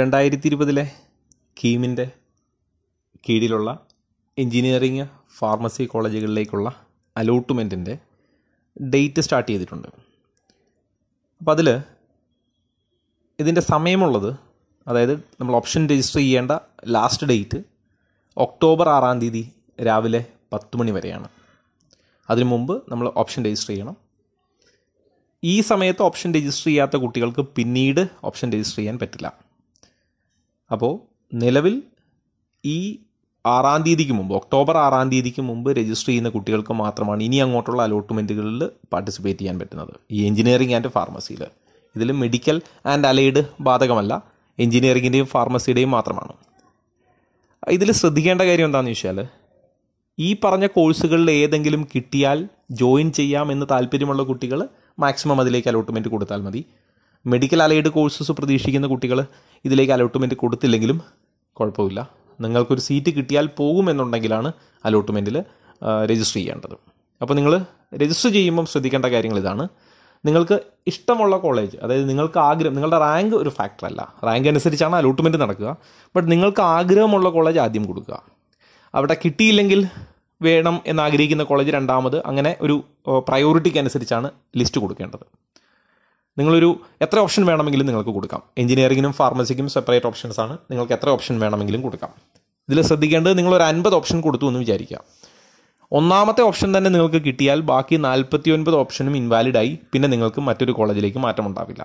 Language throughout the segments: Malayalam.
രണ്ടായിരത്തി ഇരുപതിലെ കീമിൻ്റെ കീഴിലുള്ള എഞ്ചിനീയറിംഗ് ഫാർമസി കോളേജുകളിലേക്കുള്ള അലോട്ട്മെൻറ്റിൻ്റെ ഡേറ്റ് സ്റ്റാർട്ട് ചെയ്തിട്ടുണ്ട് അപ്പോൾ അതിൽ ഇതിൻ്റെ സമയമുള്ളത് അതായത് നമ്മൾ ഓപ്ഷൻ രജിസ്റ്റർ ചെയ്യേണ്ട ലാസ്റ്റ് ഡേറ്റ് ഒക്ടോബർ ആറാം തീയതി രാവിലെ പത്ത് മണി വരെയാണ് അതിനു മുമ്പ് നമ്മൾ ഓപ്ഷൻ രജിസ്റ്റർ ചെയ്യണം ഈ സമയത്ത് ഓപ്ഷൻ രജിസ്റ്റർ ചെയ്യാത്ത കുട്ടികൾക്ക് പിന്നീട് ഓപ്ഷൻ രജിസ്റ്റർ ചെയ്യാൻ പറ്റില്ല അപ്പോൾ നിലവിൽ ഈ ആറാം തീയതിക്ക് മുമ്പ് ഒക്ടോബർ ആറാം തീയതിക്ക് മുമ്പ് രജിസ്റ്റർ ചെയ്യുന്ന കുട്ടികൾക്ക് മാത്രമാണ് ഇനി അങ്ങോട്ടുള്ള അലോട്ട്മെൻറ്റുകളിൽ പാർട്ടിസിപ്പേറ്റ് ചെയ്യാൻ പറ്റുന്നത് ഈ എഞ്ചിനീയറിംഗ് ആൻഡ് ഫാർമസിയിൽ ഇതിൽ മെഡിക്കൽ ആൻഡ് അലൈഡ് ബാധകമല്ല എഞ്ചിനീയറിങ്ങിൻ്റെയും ഫാർമസിയുടെയും മാത്രമാണ് ഇതിൽ ശ്രദ്ധിക്കേണ്ട കാര്യം എന്താണെന്ന് ചോദിച്ചാൽ ഈ പറഞ്ഞ കോഴ്സുകളിൽ ഏതെങ്കിലും കിട്ടിയാൽ ജോയിൻ ചെയ്യാം എന്ന് താല്പര്യമുള്ള കുട്ടികൾ മാക്സിമം അതിലേക്ക് അലോട്ട്മെൻറ്റ് കൊടുത്താൽ മതി മെഡിക്കൽ അലൈഡ് കോഴ്സസ് പ്രതീക്ഷിക്കുന്ന കുട്ടികൾ ഇതിലേക്ക് അലോട്ട്മെൻറ്റ് കൊടുത്തില്ലെങ്കിലും കുഴപ്പമില്ല നിങ്ങൾക്കൊരു സീറ്റ് കിട്ടിയാൽ പോകുമെന്നുണ്ടെങ്കിലാണ് അലോട്ട്മെൻറ്റിൽ രജിസ്റ്റർ ചെയ്യേണ്ടത് അപ്പോൾ നിങ്ങൾ രജിസ്റ്റർ ചെയ്യുമ്പം ശ്രദ്ധിക്കേണ്ട കാര്യങ്ങൾ ഇതാണ് നിങ്ങൾക്ക് ഇഷ്ടമുള്ള കോളേജ് അതായത് നിങ്ങൾക്ക് ആഗ്രഹം നിങ്ങളുടെ റാങ്ക് ഒരു ഫാക്ടറല്ല റാങ്ക് അനുസരിച്ചാണ് അലോട്ട്മെൻറ്റ് നടക്കുക ബട്ട് നിങ്ങൾക്ക് ആഗ്രഹമുള്ള കോളേജ് ആദ്യം കൊടുക്കുക അവിടെ കിട്ടിയില്ലെങ്കിൽ വേണം എന്നാഗ്രഹിക്കുന്ന കോളേജ് രണ്ടാമത് അങ്ങനെ ഒരു പ്രയോറിറ്റിക്ക് അനുസരിച്ചാണ് ലിസ്റ്റ് കൊടുക്കേണ്ടത് നിങ്ങളൊരു എത്ര ഓപ്ഷൻ വേണമെങ്കിലും നിങ്ങൾക്ക് കൊടുക്കാം എഞ്ചിനീയറിങ്ങിനും ഫാർമസിക്കും സെപ്പറേറ്റ് ഓപ്ഷൻസ് ആണ് നിങ്ങൾക്ക് എത്ര ഓപ്ഷൻ വേണമെങ്കിലും കൊടുക്കാം ഇതിൽ ശ്രദ്ധിക്കേണ്ടത് നിങ്ങളൊരു അൻപത് ഓപ്ഷൻ കൊടുത്തു എന്ന് വിചാരിക്കുക ഒന്നാമത്തെ ഓപ്ഷൻ തന്നെ നിങ്ങൾക്ക് കിട്ടിയാൽ ബാക്കി നാൽപ്പത്തി ഒൻപത് ഓപ്ഷനും ഇൻവാലിഡായി പിന്നെ നിങ്ങൾക്ക് മറ്റൊരു കോളേജിലേക്ക് മാറ്റം ഉണ്ടാവില്ല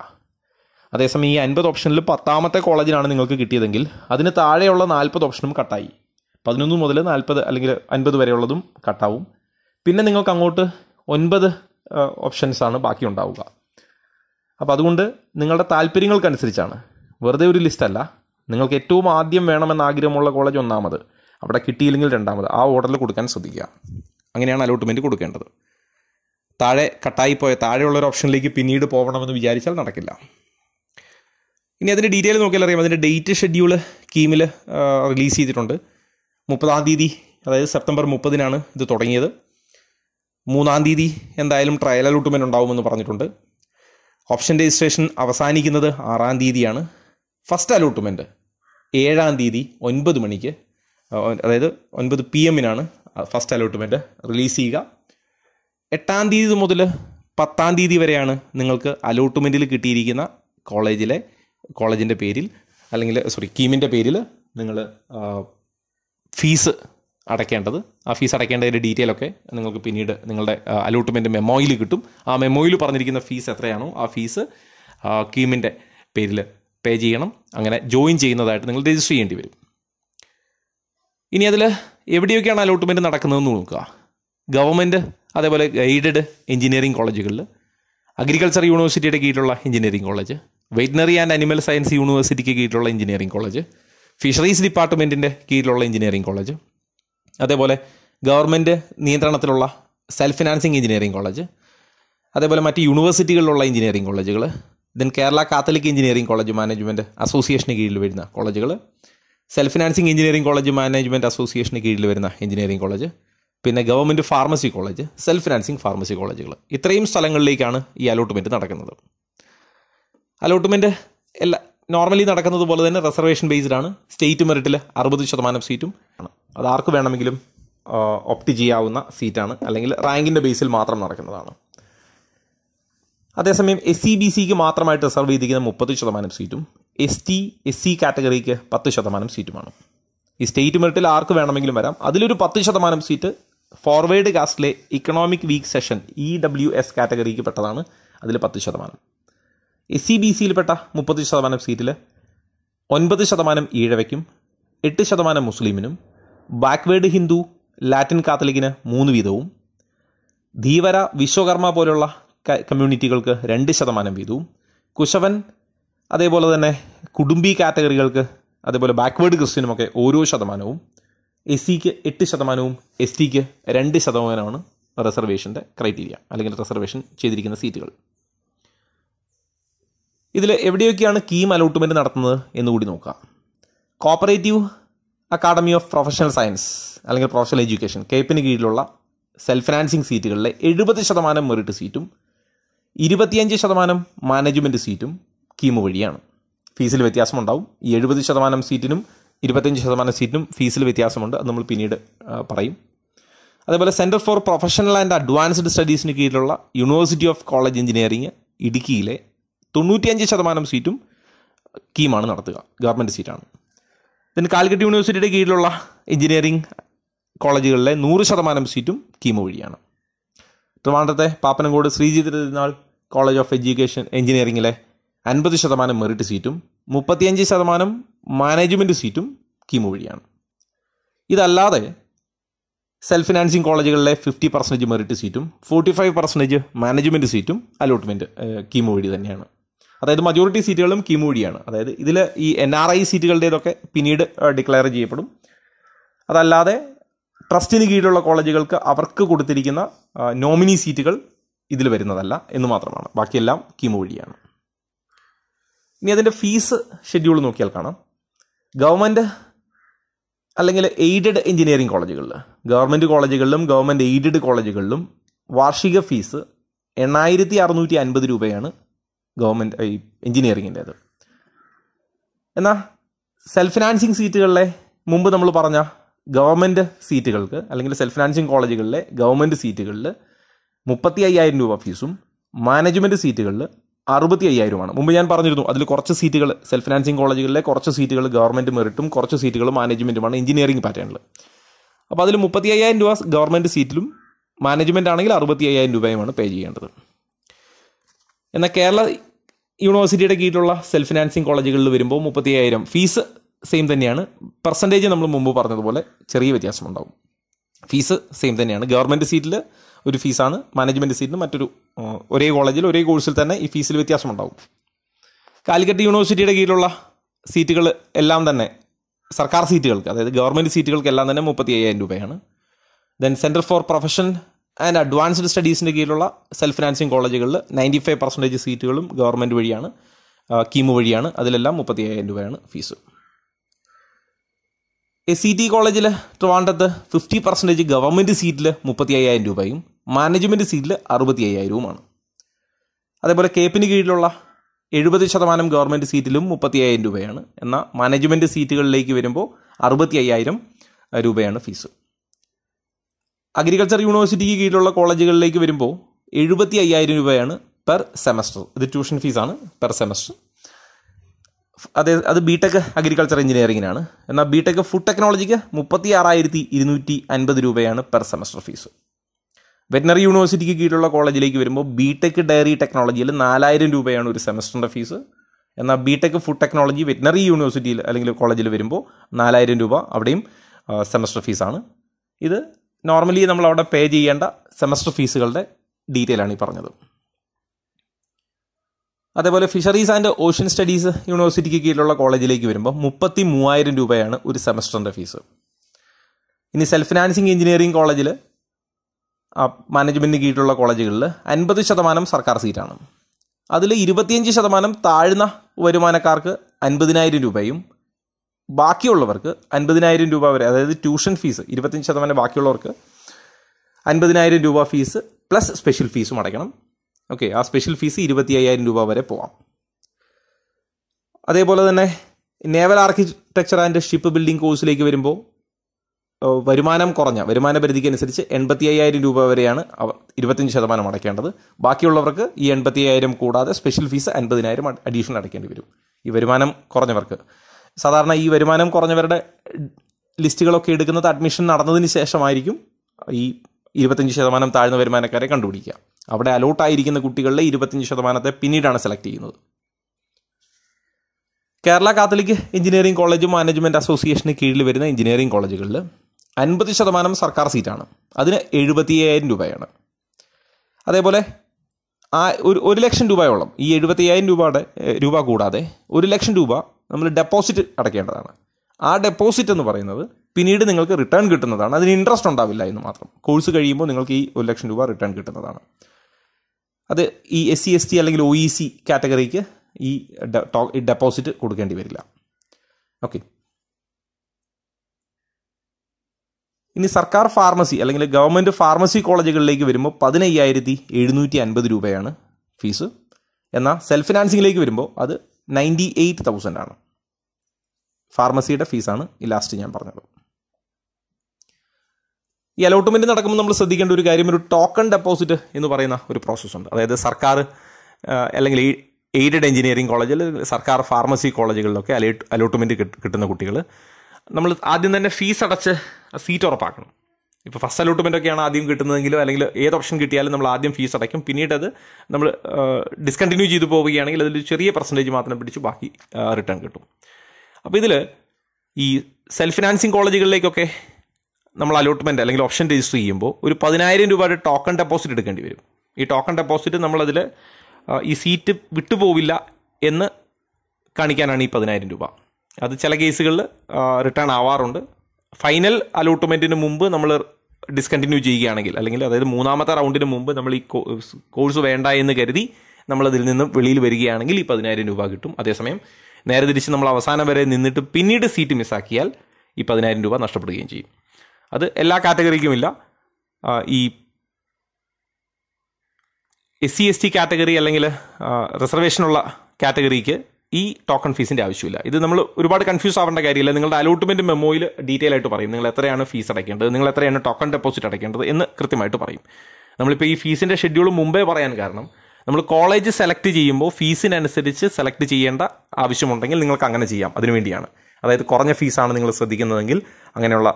അതേസമയം ഈ അൻപത് ഓപ്ഷനിൽ പത്താമത്തെ കോളേജിലാണ് നിങ്ങൾക്ക് കിട്ടിയതെങ്കിൽ അതിന് താഴെയുള്ള നാൽപ്പത് ഓപ്ഷനും കട്ടായി പതിനൊന്ന് മുതൽ നാൽപ്പത് അല്ലെങ്കിൽ അൻപത് വരെയുള്ളതും കട്ടാവും പിന്നെ നിങ്ങൾക്ക് അങ്ങോട്ട് ഒൻപത് ഓപ്ഷൻസാണ് ബാക്കി ഉണ്ടാവുക അപ്പോൾ അതുകൊണ്ട് നിങ്ങളുടെ താല്പര്യങ്ങൾക്കനുസരിച്ചാണ് വെറുതെ ഒരു ലിസ്റ്റ് അല്ല നിങ്ങൾക്ക് ഏറ്റവും ആദ്യം വേണമെന്ന് ആഗ്രഹമുള്ള കോളേജ് ഒന്നാമത് അവിടെ കിട്ടിയില്ലെങ്കിൽ രണ്ടാമത് ആ ഓർഡറിൽ കൊടുക്കാൻ ശ്രദ്ധിക്കുക അങ്ങനെയാണ് അലോട്ട്മെൻറ്റ് കൊടുക്കേണ്ടത് താഴെ കട്ടായിപ്പോയ താഴെയുള്ള ഒരു ഓപ്ഷനിലേക്ക് പിന്നീട് പോകണമെന്ന് വിചാരിച്ചാൽ നടക്കില്ല ഇനി അതിൻ്റെ ഡീറ്റെയിൽ നോക്കിയാൽ അറിയാം അതിൻ്റെ ഡേറ്റ് ഷെഡ്യൂൾ കീമിൽ റിലീസ് ചെയ്തിട്ടുണ്ട് മുപ്പതാം തീയതി അതായത് സെപ്റ്റംബർ മുപ്പതിനാണ് ഇത് തുടങ്ങിയത് മൂന്നാം തീയതി എന്തായാലും ട്രയൽ അലോട്ട്മെൻറ്റ് ഉണ്ടാവുമെന്ന് പറഞ്ഞിട്ടുണ്ട് ഓപ്ഷൻ രജിസ്ട്രേഷൻ അവസാനിക്കുന്നത് ആറാം തീയതിയാണ് ഫസ്റ്റ് അലോട്ട്മെൻറ്റ് ഏഴാം തീയതി ഒൻപത് മണിക്ക് അതായത് ഒൻപത് പി എമ്മിനാണ് ഫസ്റ്റ് അലോട്ട്മെൻറ്റ് റിലീസ് ചെയ്യുക എട്ടാം തീയതി മുതൽ പത്താം തീയതി വരെയാണ് നിങ്ങൾക്ക് അലോട്ട്മെൻറ്റിൽ കിട്ടിയിരിക്കുന്ന കോളേജിലെ കോളേജിൻ്റെ പേരിൽ അല്ലെങ്കിൽ സോറി കീമിൻ്റെ പേരിൽ നിങ്ങൾ ഫീസ് അടയ്ക്കേണ്ടത് ആ ഫീസ് അടയ്ക്കേണ്ടതിൻ്റെ ഡീറ്റെയിൽ ഒക്കെ നിങ്ങൾക്ക് പിന്നീട് നിങ്ങളുടെ അലോട്ട്മെൻറ്റ് മെമ്മോയിൽ കിട്ടും ആ മെമ്മോയിൽ പറഞ്ഞിരിക്കുന്ന ഫീസ് എത്രയാണോ ആ ഫീസ് കീമിൻ്റെ പേരിൽ പേ ചെയ്യണം അങ്ങനെ ജോയിൻ ചെയ്യുന്നതായിട്ട് നിങ്ങൾ രജിസ്റ്റർ ചെയ്യേണ്ടി വരും ഇനി അതിൽ എവിടെയൊക്കെയാണ് അലോട്ട്മെൻറ്റ് നടക്കുന്നതെന്ന് നോക്കുക ഗവൺമെൻറ് അതേപോലെ ഗൈഡഡ് എഞ്ചിനീയറിംഗ് കോളേജുകളിൽ അഗ്രികൾച്ചർ യൂണിവേഴ്സിറ്റിയുടെ കീഴിലുള്ള engineering college veterinary and animal science യൂണിവേഴ്സിറ്റിക്ക് കീഴിലുള്ള എഞ്ചിനീയറിംഗ് കോളേജ് ഫിഷറീസ് ഡിപ്പാർട്ട്മെൻറ്റിൻ്റെ കീഴിലുള്ള എഞ്ചിനീയറിംഗ് കോളേജ് അതേപോലെ ഗവൺമെൻറ് നിയന്ത്രണത്തിലുള്ള സെൽഫ് ഫിനാൻസിങ് എഞ്ചിനീയറിംഗ് കോളേജ് അതേപോലെ മറ്റ് യൂണിവേഴ്സിറ്റികളിലുള്ള എഞ്ചിനീയറിംഗ് കോളേജുകൾ then Kerala Catholic engineering college management അസോസിയേഷന് കീഴിൽ വരുന്ന കോളേജുകൾ self financing engineering college management അസോസിയേഷന് കീഴിൽ വരുന്ന എഞ്ചിനീയറിംഗ് കോളേജ് പിന്നെ government pharmacy college self financing pharmacy കോളേജുകൾ ഇത്രയും സ്ഥലങ്ങളിലേക്കാണ് ഈ അലോട്ട്മെൻറ്റ് നടക്കുന്നത് അലോട്ട്മെൻറ്റ് എല്ലാ നോർമലി നടക്കുന്നത് പോലെ തന്നെ റിസർവേഷൻ ബേസ്ഡ് ആണ് സ്റ്റേറ്റ് മെറിറ്റിൽ അറുപത് ശതമാനം സീറ്റും ആണ് അത് ആർക്ക് വേണമെങ്കിലും ഒപ്റ്റ് ചെയ്യാവുന്ന സീറ്റാണ് അല്ലെങ്കിൽ റാങ്കിൻ്റെ ബേസിൽ മാത്രം നടക്കുന്നതാണ് അതേസമയം എസ് സി e ബി സിക്ക് മാത്രമായിട്ട് റിസർവ് ചെയ്തിരിക്കുന്ന മുപ്പത് ശതമാനം സീറ്റും എസ് ടി എസ് സി കാറ്റഗറിക്ക് പത്ത് ശതമാനം സീറ്റുമാണ് ഈ സ്റ്റേറ്റ് മെറിറ്റിൽ ആർക്ക് വേണമെങ്കിലും വരാം അതിലൊരു പത്ത് ശതമാനം സീറ്റ് ഫോർവേഡ് കാസ്റ്റിലെ economic weak section E W S കാറ്റഗറിക്ക് പെട്ടതാണ് അതിൽ പത്ത് ശതമാനം എസ് സി ബി സിയിൽപ്പെട്ട മുപ്പത് ശതമാനം സീറ്റിൽ ഒൻപത് ശതമാനം ഈഴവയ്ക്കും എട്ട് ശതമാനം മുസ്ലിമിനും ബാക്ക്വേഡ് ഹിന്ദു ലാറ്റിൻ കാത്തലിക്കിന് മൂന്ന് വീതവും ധീവര വിശ്വകർമ്മ പോലുള്ള കമ്മ്യൂണിറ്റികൾക്ക് രണ്ട് ശതമാനം വീതവും കുശവൻ അതേപോലെ തന്നെ കുടുംബി കാറ്റഗറികൾക്ക് അതേപോലെ ബാക്ക്വേഡ് ക്രിസ്ത്യനുമൊക്കെ ഓരോ ശതമാനവും എസ് സിക്ക് എട്ട് ശതമാനവും എസ് ടിക്ക് രണ്ട് ശതമാനമാണ് റിസർവേഷൻ്റെ ക്രൈറ്റീരിയ അല്ലെങ്കിൽ റിസർവേഷൻ ചെയ്തിരിക്കുന്ന സീറ്റുകൾ ഇതിൽ എവിടെയൊക്കെയാണ് കീം അലോട്ട്മെൻറ്റ് നടത്തുന്നത് എന്നുകൂടി നോക്കാം cooperative academy of professional science അല്ലെങ്കിൽ പ്രൊഫഷണൽ എഡ്യൂക്കേഷൻ കേപ്പിന് കീഴിലുള്ള സെൽഫ് ഫിനാൻസിങ് സീറ്റുകളിലെ എഴുപത് ശതമാനം മെറിറ്റ് സീറ്റും ഇരുപത്തിയഞ്ച് ശതമാനം മാനേജ്മെൻറ്റ് സീറ്റും കീമ് വഴിയാണ് ഫീസിൽ വ്യത്യാസമുണ്ടാവും ഈ എഴുപത് ശതമാനം സീറ്റിനും ഇരുപത്തഞ്ച് ശതമാനം സീറ്റിനും ഫീസിൽ വ്യത്യാസമുണ്ട് അത് നമ്മൾ പിന്നീട് പറയും അതേപോലെ centre for professional and advanced സ്റ്റഡീസിന് കീഴിലുള്ള യൂണിവേഴ്സിറ്റി ഓഫ് കോളേജ് എഞ്ചിനീയറിംഗ് ഇടുക്കിയിലെ തൊണ്ണൂറ്റിയഞ്ച് ശതമാനം സീറ്റും കീമാണ് നടത്തുക ഗവൺമെൻറ് സീറ്റാണ് ദെൻ കാലിക്കറ്റ് യൂണിവേഴ്സിറ്റിയുടെ കീഴിലുള്ള എഞ്ചിനീയറിംഗ് കോളേജുകളിലെ നൂറ് ശതമാനം സീറ്റും കീമ വഴിയാണ് ട്രിവാൻഡ്രത്തെ Pappanamcode Sreejith college of education എഞ്ചിനീയറിംഗിലെ അൻപത് ശതമാനം മെറിറ്റ് സീറ്റും മുപ്പത്തിയഞ്ച് ശതമാനം മാനേജ്മെൻറ്റ് സീറ്റും കീമ വഴിയാണ് ഇതല്ലാതെ സെൽഫ് ഫിനാൻസിങ് കോളേജുകളിലെ ഫിഫ്റ്റി പെർസെൻറ്റേജ് മെറിറ്റ് സീറ്റും ഫോർട്ടി ഫൈവ് പെർസെൻറ്റേജ് മാനേജ്മെൻറ്റ് സീറ്റും അലോട്ട്മെൻറ്റ് കീമ വഴി തന്നെയാണ് അതായത് മജോറിറ്റി സീറ്റുകളും കിമൂഴിയാണ് അതായത് ഇതിൽ ഈ എൻ ആർ ഐ സീറ്റുകളുടേതൊക്കെ പിന്നീട് ഡിക്ലെയർ ചെയ്യപ്പെടും അതല്ലാതെ ട്രസ്റ്റിന് കീഴിലുള്ള കോളേജുകൾക്ക് അവർക്ക് കൊടുത്തിരിക്കുന്ന നോമിനി സീറ്റുകൾ ഇതിൽ വരുന്നതല്ല എന്ന് മാത്രമാണ് ബാക്കിയെല്ലാം കിമൂഴിയാണ് ഇനി അതിൻ്റെ ഫീസ് ഷെഡ്യൂൾ നോക്കിയാൽ കാണാം ഗവൺമെൻറ് അല്ലെങ്കിൽ എയ്ഡഡ് എഞ്ചിനീയറിംഗ് കോളേജുകളിൽ ഗവൺമെൻറ് കോളേജുകളിലും ഗവൺമെൻറ് എയ്ഡഡ് കോളേജുകളിലും വാർഷിക ഫീസ് എണ്ണായിരത്തി അറുന്നൂറ്റി അൻപത് രൂപയാണ് ഗവൺമെൻറ് ഈ എൻജിനീയറിങ്ങിൻ്റെ അത് എന്നാൽ സെൽഫ് ഫിനാൻസിങ് സീറ്റുകളിലെ മുമ്പ് നമ്മൾ പറഞ്ഞ ഗവൺമെൻറ് സീറ്റുകൾക്ക് അല്ലെങ്കിൽ സെൽഫ് ഫിനാൻസിങ് കോളേജുകളിലെ ഗവൺമെൻറ് സീറ്റുകളിൽ മുപ്പത്തി അയ്യായിരം രൂപ ഫീസും മാനേജ്മെൻറ്റ് സീറ്റുകളിൽ അറുപത്തി അയ്യായിരമാണ് മുമ്പ് ഞാൻ പറഞ്ഞിരുന്നു അതിൽ കുറച്ച് സീറ്റുകൾ സെൽഫ് ഫിനാൻസിങ് കോളേജുകളിലെ കുറച്ച് സീറ്റുകൾ ഗവൺമെൻറ് മെറിറ്റും കുറച്ച് സീറ്റുകൾ മാനേജ്മെൻറ്റുമാണ് എഞ്ചിനീയറിംഗ് പാറ്റേണിൽ അപ്പോൾ അതിൽ മുപ്പത്തി അയ്യായിരം രൂപ ഗവൺമെൻറ് സീറ്റിലും മാനേജ്മെൻ്റ് ആണെങ്കിൽ അറുപത്തി അയ്യായിരം രൂപയുമാണ് പേ ചെയ്യേണ്ടത് എന്നാൽ കേരള യൂണിവേഴ്സിറ്റിയുടെ കീഴിലുള്ള സെൽഫ് ഫിനാൻസിങ് കോളേജുകളിൽ വരുമ്പോൾ മുപ്പത്തി അയ്യായിരം ഫീസ് സെയിം തന്നെയാണ് പെർസെൻറ്റേജ് നമ്മൾ മുമ്പ് പറഞ്ഞതുപോലെ ചെറിയ വ്യത്യാസമുണ്ടാകും ഫീസ് സെയിം തന്നെയാണ് ഗവൺമെൻറ് സീറ്റിൽ ഒരു ഫീസാണ് മാനേജ്മെൻറ്റ് സീറ്റിൽ മറ്റൊരു ഒരേ കോളേജിൽ ഒരേ കോഴ്സിൽ തന്നെ ഈ ഫീസിൽ വ്യത്യാസമുണ്ടാകും കാലിക്കറ്റ് യൂണിവേഴ്സിറ്റിയുടെ കീഴിലുള്ള സീറ്റുകൾ എല്ലാം തന്നെ സർക്കാർ സീറ്റുകൾക്ക് അതായത് ഗവൺമെൻറ് എല്ലാം തന്നെ മുപ്പത്തി അയ്യായിരം രൂപയാണ് then centre for profession and advanced സ്റ്റഡീസിൻ്റെ കീഴിലുള്ള സെൽഫ് ഫിനാൻസിങ് കോളേജുകളിൽ നയൻറ്റി ഫൈവ് പെർസെൻറ്റേജ് സീറ്റുകളും ഗവൺമെൻറ് വഴിയാണ് കീമ് വഴിയാണ് അതിലെല്ലാം മുപ്പത്തി അയ്യായിരം രൂപയാണ് fees S C e T കോളേജിൽ ട്രിവാൻഡ്രത്ത് ഫിഫ്റ്റി പെർസെൻറ്റേജ് ഗവൺമെൻറ് സീറ്റിൽ മുപ്പത്തി അയ്യായിരം രൂപയും മാനേജ്മെൻറ്റ് സീറ്റിൽ അറുപത്തി അയ്യായിരവുമാണ് അതേപോലെ കേപ്പിന് കീഴിലുള്ള എഴുപത് ശതമാനം ഗവൺമെൻറ് സീറ്റിലും മുപ്പത്തി അയ്യായിരം രൂപയാണ് എന്നാൽ മാനേജ്മെൻറ്റ് സീറ്റുകളിലേക്ക് വരുമ്പോൾ അറുപത്തി അയ്യായിരം രൂപയാണ് ഫീസ് അഗ്രികൾച്ചർ യൂണിവേഴ്സിറ്റിക്ക് കീഴിലുള്ള കോളേജുകളിലേക്ക് വരുമ്പോൾ എഴുപത്തി അയ്യായിരം രൂപയാണ് പെർ സെമസ്റ്റർ ഇത് ട്യൂഷൻ ഫീസാണ് പെർ സെമസ്റ്റർ അതേ അത് ബി ടെക് അഗ്രികൾച്ചർ എഞ്ചിനീയറിങ്ങിനാണ് എന്നാൽ ബി ടെക് ഫുഡ് ടെക്നോളജിക്ക് മുപ്പത്തി ആറായിരത്തി ഇരുന്നൂറ്റി അൻപത് രൂപയാണ് പെർ സെമസ്റ്റർ ഫീസ് വെറ്റിനറി യൂണിവേഴ്സിറ്റിക്ക് കീഴിലുള്ള കോളേജിലേക്ക് വരുമ്പോൾ ബി ടെക് ഡയറി ടെക്നോളജിയിൽ നാലായിരം രൂപയാണ് ഒരു സെമസ്റ്ററിൻ്റെ ഫീസ് എന്നാൽ B tech food technology veterinary യൂണിവേഴ്സിറ്റിയിൽ അല്ലെങ്കിൽ കോളേജിൽ വരുമ്പോൾ നാലായിരം രൂപ അവിടെയും സെമസ്റ്റർ ഫീസാണ് ഇത് നോർമലി നമ്മൾ അവിടെ പേ ചെയ്യേണ്ട സെമസ്റ്റർ ഫീസുകളുടെ ഡീറ്റെയിൽ ആണ് ഈ പറഞ്ഞത് അതേപോലെ ഫിഷറീസ് ആൻഡ് ഓഷ്യൻ സ്റ്റഡീസ് യൂണിവേഴ്സിറ്റിക്ക് കീഴിലുള്ള കോളേജിലേക്ക് വരുമ്പോൾ മുപ്പത്തി മൂവായിരം രൂപയാണ് ഒരു സെമസ്റ്ററിൻ്റെ ഫീസ് ഇനി സെൽഫ് ഫിനാൻസിങ് എഞ്ചിനീയറിംഗ് കോളേജിൽ മാനേജ്മെൻറ്റിന് കീഴിലുള്ള കോളേജുകളിൽ അൻപത് ശതമാനം സർക്കാർ സീറ്റാണ് അതിൽ ഇരുപത്തിയഞ്ച് ശതമാനം താഴ്ന്ന വരുമാനക്കാർക്ക് അൻപതിനായിരം രൂപയും ബാക്കിയുള്ളവർക്ക് അൻപതിനായിരം രൂപ വരെ അതായത് ട്യൂഷൻ ഫീസ് ഇരുപത്തഞ്ച് ശതമാനം ബാക്കിയുള്ളവർക്ക് അൻപതിനായിരം രൂപ ഫീസ് പ്ലസ് സ്പെഷ്യൽ ഫീസും അടയ്ക്കണം ഓക്കെ ആ സ്പെഷ്യൽ ഫീസ് ഇരുപത്തി അയ്യായിരം രൂപ വരെ പോവാം അതേപോലെ തന്നെ naval architecture and ship building കോഴ്സിലേക്ക് വരുമ്പോൾ വരുമാനം കുറഞ്ഞ വരുമാന അനുസരിച്ച് എൺപത്തി അയ്യായിരം രൂപ വരെയാണ് അവർ ഇരുപത്തഞ്ച് ശതമാനം അടയ്ക്കേണ്ടത് ബാക്കിയുള്ളവർക്ക് ഈ എൺപത്തി അയ്യായിരം കൂടാതെ സ്പെഷ്യൽ ഫീസ് അൻപതിനായിരം അഡീഷണൽ അടയ്ക്കേണ്ടി വരും ഈ വരുമാനം കുറഞ്ഞവർക്ക് സാധാരണ ഈ വരുമാനം കുറഞ്ഞവരുടെ ലിസ്റ്റുകളൊക്കെ എടുക്കുന്നത് അഡ്മിഷൻ നടന്നതിന് ശേഷമായിരിക്കും ഈ ഇരുപത്തഞ്ച് ശതമാനം താഴ്ന്ന വരുമാനക്കാരെ കണ്ടുപിടിക്കുക അവിടെ അലോട്ടായിരിക്കുന്ന കുട്ടികളിലെ ഇരുപത്തഞ്ച് ശതമാനത്തെ പിന്നീടാണ് സെലക്ട് ചെയ്യുന്നത് Kerala Catholic engineering college management അസോസിയേഷന് കീഴിൽ വരുന്ന എഞ്ചിനീയറിംഗ് കോളേജുകളിൽ അൻപത് ശതമാനം സർക്കാർ സീറ്റാണ് അതിന് എഴുപത്തി അയ്യായിരം രൂപയാണ് അതേപോലെ ആ ഒരു ഒരു ലക്ഷം രൂപയോളം ഈ എഴുപത്തി അയ്യായിരം രൂപയുടെ രൂപ കൂടാതെ ഒരു ലക്ഷം രൂപ നമ്മൾ ഡെപ്പോസിറ്റ് അടയ്ക്കേണ്ടതാണ് ആ ഡെപ്പോസിറ്റ് എന്ന് പറയുന്നത് പിന്നീട് നിങ്ങൾക്ക് റിട്ടേൺ കിട്ടുന്നതാണ് അതിന് ഇൻട്രസ്റ്റ് ഉണ്ടാവില്ല എന്ന് മാത്രം കോഴ്സ് കഴിയുമ്പോൾ നിങ്ങൾക്ക് ഈ ഒരു ലക്ഷം രൂപ റിട്ടേൺ കിട്ടുന്നതാണ് അത് ഈ എസ് സി എസ് ടി അല്ലെങ്കിൽ ഒ ഇ സി കാറ്റഗറിക്ക് ഈ ഡെപ്പോസിറ്റ് കൊടുക്കേണ്ടി വരില്ല ഓക്കെ ഇനി സർക്കാർ ഫാർമസി അല്ലെങ്കിൽ ഗവൺമെൻറ് ഫാർമസി കോളേജുകളിലേക്ക് വരുമ്പോൾ പതിനയ്യായിരത്തി എഴുന്നൂറ്റി അൻപത് രൂപയാണ് ഫീസ് എന്നാൽ സെൽഫ് ഫിനാൻസിങ്ങിലേക്ക് വരുമ്പോൾ അത് നയൻറ്റി എയ്റ്റ് തൗസൻഡ് ആണ് ഫാർമസിയുടെ ഫീസാണ് ഈ ലാസ്റ്റ് ഞാൻ പറഞ്ഞത് ഈ അലോട്ട്മെൻറ്റ് നടക്കുമ്പോൾ നമ്മൾ ശ്രദ്ധിക്കേണ്ട ഒരു കാര്യം ഒരു ടോക്കൺ ഡെപ്പോസിറ്റ് എന്ന് പറയുന്ന ഒരു ഉണ്ട് അതായത് സർക്കാർ അല്ലെങ്കിൽ എയ്ഡഡ് എഞ്ചിനീയറിംഗ് കോളേജിൽ സർക്കാർ ഫാർമസി കോളേജുകളിലൊക്കെ അലേട്ട് അലോട്ട്മെൻറ്റ് കിട്ടുന്ന കുട്ടികൾ നമ്മൾ ആദ്യം തന്നെ ഫീസ് അടച്ച് സീറ്റ് ഉറപ്പാക്കണം ഇപ്പോൾ ഫസ്റ്റ് അലോട്ട്മെൻറ്റൊക്കെയാണ് ആദ്യം കിട്ടുന്നതെങ്കിലും അല്ലെങ്കിൽ ഏത് ഓപ്ഷൻ കിട്ടിയാലും നമ്മൾ ആദ്യം ഫീസ് അടയ്ക്കും പിന്നീട് അത് നമ്മൾ ഡിസ്കണ്ടിന്യൂ ചെയ്തു പോവുകയാണെങ്കിൽ അതിൽ ചെറിയ പെർസെൻറ്റേജ് മാത്രം പിടിച്ച് ബാക്കി റിട്ടേൺ കിട്ടും അപ്പോൾ ഇതിൽ ഈ സെൽഫ് ഫിനാൻസിങ് കോളേജുകളിലേക്കൊക്കെ നമ്മൾ അലോട്ട്മെൻറ്റ് അല്ലെങ്കിൽ ഓപ്ഷൻ രജിസ്റ്റർ ചെയ്യുമ്പോൾ ഒരു പതിനായിരം രൂപയുടെ ടോക്കൺ ഡെപ്പോസിറ്റ് എടുക്കേണ്ടി വരും ഈ ടോക്കൺ ഡെപ്പോസിറ്റ് നമ്മളതിൽ ഈ സീറ്റ് വിട്ടുപോവില്ല എന്ന് കാണിക്കാനാണ് ഈ പതിനായിരം രൂപ അത് ചില കേസുകളിൽ റിട്ടേൺ ആവാറുണ്ട് ഫൈനൽ അലോട്ട്മെൻറ്റിന് മുമ്പ് നമ്മൾ ഡിസ്കണ്ടിന്യൂ ചെയ്യുകയാണെങ്കിൽ അല്ലെങ്കിൽ അതായത് മൂന്നാമത്തെ റൗണ്ടിന് മുമ്പ് നമ്മൾ ഈ കോഴ്സ് വേണ്ട എന്ന് കരുതി നമ്മൾ അതിൽ നിന്ന് വെളിയിൽ വരികയാണെങ്കിൽ ഈ പതിനായിരം രൂപ കിട്ടും അതേസമയം നേരെ തിരിച്ച് നമ്മൾ അവസാനം വരെ നിന്നിട്ട് പിന്നീട് സീറ്റ് മിസ്സാക്കിയാൽ ഈ പതിനായിരം രൂപ നഷ്ടപ്പെടുകയും ചെയ്യും അത് എല്ലാ കാറ്റഗറിക്കും ഇല്ല ഈ S C S T category അല്ലെങ്കിൽ റിസർവേഷനുള്ള കാറ്റഗറിക്ക് ഈ ടോക്കൺ ഫീസിൻ്റെ ആവശ്യമില്ല ഇത് നമ്മൾ ഒരുപാട് കൺഫ്യൂസ് ആവേണ്ട കാര്യമില്ല നിങ്ങളുടെ അലോട്ട്മെൻറ്റ് മെമ്മോയിൽ ഡീറ്റെയിൽ ആയിട്ട് പറയും നിങ്ങൾ എത്രയാണ് ഫീസ് അടയ്ക്കേണ്ടത് നിങ്ങൾ എത്രയാണ് ടോക്കൺ ഡെപ്പോസിറ്റ് അടയ്ക്കേണ്ടത് എന്ന് കൃത്യമായിട്ട് പറയും നമ്മളിപ്പോൾ ഈ ഫീസിൻ്റെ ഷെഡ്യൂൾ മുമ്പേ പറയാൻ കാരണം നമ്മൾ കോളേജ് സെലക്ട് ചെയ്യുമ്പോൾ ഫീസിനനുസരിച്ച് സെലക്ട് ചെയ്യേണ്ട ആവശ്യമുണ്ടെങ്കിൽ നിങ്ങൾക്ക് അങ്ങനെ ചെയ്യാം അതിനുവേണ്ടിയാണ് അതായത് കുറഞ്ഞ ഫീസാണ് നിങ്ങൾ ശ്രദ്ധിക്കുന്നതെങ്കിൽ അങ്ങനെയുള്ള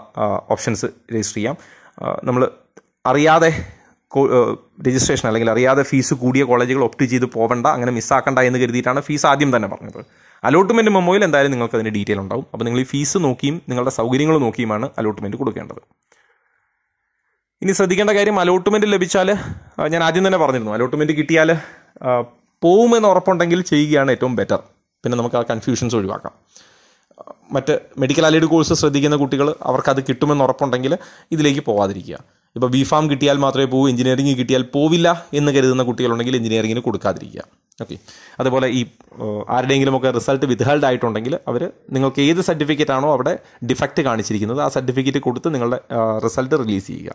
ഓപ്ഷൻസ് രജിസ്റ്റർ ചെയ്യാം നമ്മൾ അറിയാതെ രജിസ്ട്രേഷൻ അല്ലെങ്കിൽ അറിയാതെ ഫീസ് കൂടിയ കോളേജുകൾ ഒപ്റ്റ് ചെയ്ത് പോവണ്ട അങ്ങനെ മിസ്സാക്കണ്ട എന്ന് കരുതിയിട്ടാണ് ഫീസ് ആദ്യം തന്നെ പറഞ്ഞത് അലോട്ട്മെൻറ്റ് മെമ്മോയിൽ എന്തായാലും നിങ്ങൾക്ക് അതിൻ്റെ ഡീറ്റെയിൽ ഉണ്ടാവും അപ്പോൾ നിങ്ങൾ ഈ ഫീസ് നോക്കിയും നിങ്ങളുടെ സൗകര്യങ്ങൾ നോക്കിയുമാണ് അലോട്ട്മെൻറ്റ് കൊടുക്കേണ്ടത് ഇനി ശ്രദ്ധിക്കേണ്ട കാര്യം അലോട്ട്മെൻറ്റ് ലഭിച്ചാൽ ഞാൻ ആദ്യം തന്നെ പറഞ്ഞിരുന്നു അലോട്ട്മെൻറ്റ് കിട്ടിയാൽ പോകുമെന്ന് ഉറപ്പുണ്ടെങ്കിൽ ചെയ്യുകയാണ് ഏറ്റവും ബെറ്റർ പിന്നെ നമുക്ക് ആ കൺഫ്യൂഷൻസ് ഒഴിവാക്കാം മറ്റ് മെഡിക്കൽ അലൈഡ് കോഴ്സ് ശ്രദ്ധിക്കുന്ന കുട്ടികൾ അവർക്കത് കിട്ടുമെന്ന് ഉറപ്പുണ്ടെങ്കിൽ ഇതിലേക്ക് പോവാതിരിക്കുക ഇപ്പോൾ ബി ഫാം കിട്ടിയാൽ മാത്രമേ പോകൂ എഞ്ചിനീയറിംഗ് കിട്ടിയാൽ പോവില്ല എന്ന് കരുതുന്ന കുട്ടികളുണ്ടെങ്കിൽ എഞ്ചിനീയറിംഗിന് കൊടുക്കാതിരിക്കുക ഓക്കെ അതുപോലെ ഈ ആരുടെയെങ്കിലുമൊക്കെ റിസൾട്ട് വിത്ത്ഹൾഡ് ആയിട്ടുണ്ടെങ്കിൽ അവർ നിങ്ങൾക്ക് ഏത് സർട്ടിഫിക്കറ്റ് ആണോ അവിടെ ഡിഫക്റ്റ് കാണിച്ചിരിക്കുന്നത് ആ സർട്ടിഫിക്കറ്റ് കൊടുത്ത് നിങ്ങളുടെ റിസൾട്ട് റിലീസ് ചെയ്യുക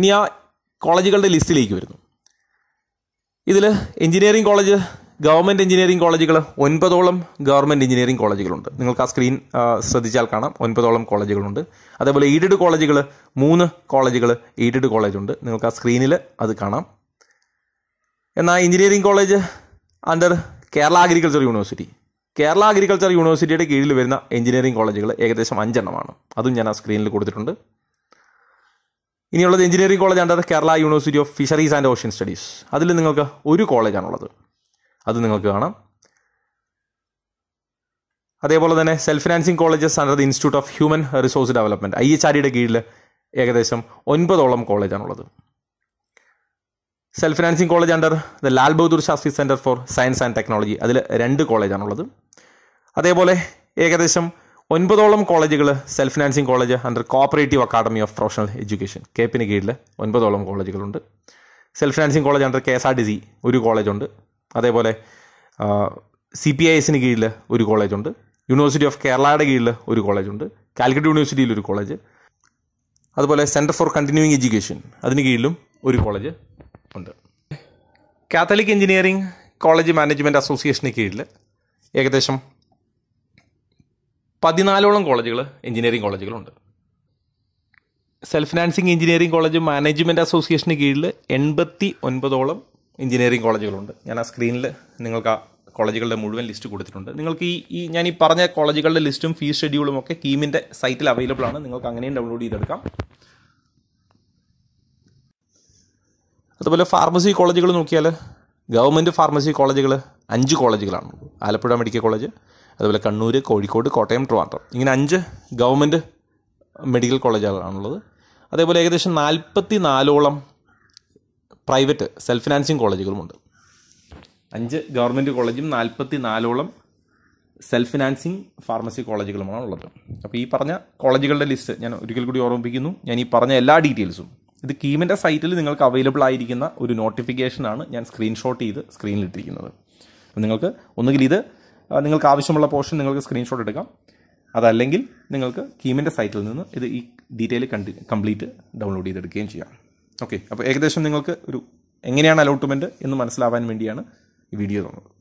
ഇനി ആ കോളേജുകളുടെ ലിസ്റ്റിലേക്ക് വരുന്നു ഇതിൽ എഞ്ചിനീയറിംഗ് കോളേജ് ഗവൺമെൻറ് എഞ്ചിനീയറിംഗ് കോളേജുകൾ ഒൻപതോളം ഗവൺമെൻറ് എഞ്ചിനീയറിംഗ് കോളേജുകളുണ്ട് നിങ്ങൾക്ക് ആ സ്ക്രീൻ ശ്രദ്ധിച്ചാൽ കാണാം ഒൻപതോളം കോളേജുകളുണ്ട് അതേപോലെ എയ്ഡഡ് കോളേജുകൾ മൂന്ന് കോളേജുകൾ എയ്ഡഡ് കോളേജുണ്ട് നിങ്ങൾക്ക് ആ സ്ക്രീനിൽ അത് കാണാം എന്നാൽ engineering college under Kerala agriculture university Kerala agriculture യൂണിവേഴ്സിറ്റിയുടെ കീഴിൽ വരുന്ന എഞ്ചിനീയറിംഗ് കോളേജുകൾ ഏകദേശം അഞ്ചെണ്ണമാണ് അതും ഞാൻ ആ സ്ക്രീനിൽ കൊടുത്തിട്ടുണ്ട് ഇനിയുള്ളത് engineering college under Kerala university of fisheries and ocean studies അതിൽ നിങ്ങൾക്ക് ഒരു കോളേജാണുള്ളത് അത് നിങ്ങൾക്ക് കാണാം അതേപോലെ തന്നെ self financing colleges under the institute of human resource development I H ആരിയുടെ കീഴിൽ ഏകദേശം ഒൻപതോളം കോളേജാണുള്ളത് self financing college under the Lal Bahadur Shastri centre for science and technology അതിൽ രണ്ട് കോളേജാണുള്ളത് അതേപോലെ ഏകദേശം ഒൻപതോളം കോളേജുകൾ self financing college under cooperative academy of professional education കേപ്പിന് കീഴിൽ ഒൻപതോളം കോളേജുകളുണ്ട് self financing college under K S R D C ഒരു കോളേജുണ്ട് അതേപോലെ സി പി ഐ എസിന് കീഴിൽ ഒരു കോളേജുണ്ട് യൂണിവേഴ്സിറ്റി ഓഫ് കേരളയുടെ കീഴിൽ ഒരു കോളേജുണ്ട് കാലിക്കറ്റ് യൂണിവേഴ്സിറ്റിയിൽ ഒരു കോളേജ് അതുപോലെ സെൻറ്റർ ഫോർ കണ്ടിന്യൂയിങ് എഡ്യൂക്കേഷൻ അതിന് കീഴിലും ഒരു കോളേജ് ഉണ്ട് കാത്തലിക് എഞ്ചിനീയറിംഗ് കോളേജ് മാനേജ്മെൻറ്റ് അസോസിയേഷന് കീഴിൽ ഏകദേശം പതിനാലോളം കോളേജുകൾ എഞ്ചിനീയറിംഗ് കോളേജുകളുണ്ട് self financing engineering college management അസോസിയേഷന് കീഴിൽ എൺപത്തി ഒൻപതോളം എഞ്ചിനീയറിംഗ് കോളേജുകളുണ്ട് ഞാൻ ആ സ്ക്രീനിൽ നിങ്ങൾക്ക് ആ കോളേജുകളുടെ മുഴുവൻ ലിസ്റ്റ് കൊടുത്തിട്ടുണ്ട് നിങ്ങൾക്ക് ഈ ഈ ഞാൻ ഈ പറഞ്ഞ കോളേജുകളുടെ ലിസ്റ്റും ഫീസ് ഷെഡ്യൂളും ഒക്കെ കീമിൻ്റെ സൈറ്റിൽ അവൈലബിൾ ആണ് നിങ്ങൾക്ക് അങ്ങനെയും ഡൗൺലോഡ് ചെയ്തെടുക്കാം അതുപോലെ ഫാർമസി കോളേജുകൾ നോക്കിയാൽ ഗവൺമെൻറ് ഫാർമസി കോളേജുകൾ അഞ്ച് കോളേജുകളാണ് ആലപ്പുഴ മെഡിക്കൽ കോളേജ് അതുപോലെ കണ്ണൂർ കോഴിക്കോട് കോട്ടയം ട്രിവാൻഡ്രം ഇങ്ങനെ അഞ്ച് ഗവൺമെൻറ് മെഡിക്കൽ കോളേജുകളാണുള്ളത് അതേപോലെ ഏകദേശം നാൽപ്പത്തി നാലോളം പ്രൈവറ്റ് സെൽഫ് ഫിനാൻസിങ് കോളേജുകളുമുണ്ട് അഞ്ച് ഗവൺമെൻറ് കോളേജും നാൽപ്പത്തി നാലോളം സെൽഫ് ഫിനാൻസിങ് ഫാർമസി കോളേജുകളുമാണ് ഉള്ളത് അപ്പോൾ ഈ പറഞ്ഞ കോളേജുകളുടെ ലിസ്റ്റ് ഞാൻ ഒരിക്കൽ കൂടി ഓർമ്മിപ്പിക്കുന്നു ഞാൻ ഈ പറഞ്ഞ എല്ലാ ഡീറ്റെയിൽസും ഇത് കീമിൻ്റെ സൈറ്റിൽ നിങ്ങൾക്ക് അവൈലബിൾ ആയിരിക്കുന്ന ഒരു നോട്ടിഫിക്കേഷനാണ് ഞാൻ സ്ക്രീൻഷോട്ട് ചെയ്ത് സ്ക്രീനിലിട്ടിരിക്കുന്നത് നിങ്ങൾക്ക് ഒന്നുകിൽ ഇത് നിങ്ങൾക്ക് ആവശ്യമുള്ള പോർഷൻ നിങ്ങൾക്ക് സ്ക്രീൻഷോട്ട് എടുക്കാം അതല്ലെങ്കിൽ നിങ്ങൾക്ക് കീമിൻ്റെ സൈറ്റിൽ നിന്ന് ഇത് ഈ ഡീറ്റെയിൽ കംപ്ലീറ്റ് ഡൗൺലോഡ് ചെയ്തെടുക്കുകയും ചെയ്യാം ഓക്കെ അപ്പോൾ ഏകദേശം നിങ്ങൾക്ക് ഒരു എങ്ങനെയാണ് അലോട്ട്മെൻറ്റ് എന്ന് മനസ്സിലാവാൻ വേണ്ടിയാണ് ഈ വീഡിയോ തന്നത്